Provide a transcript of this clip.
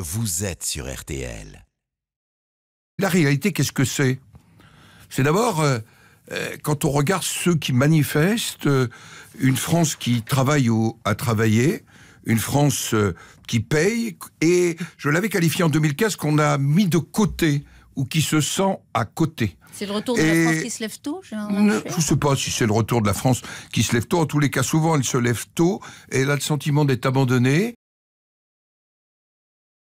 Vous êtes sur RTL. La réalité, qu'est-ce que c'est C'est d'abord, euh, euh, quand on regarde ceux qui manifestent, euh, une France qui travaille ou à travailler, une France qui paye, et je l'avais qualifié en 2015 qu'on a mis de côté ou qui se sent à côté. C'est le retour de la France qui se lève tôt ne, Je ne sais pas si c'est le retour de la France qui se lève tôt. En tous les cas, souvent, elle se lève tôt et elle a le sentiment d'être abandonnée.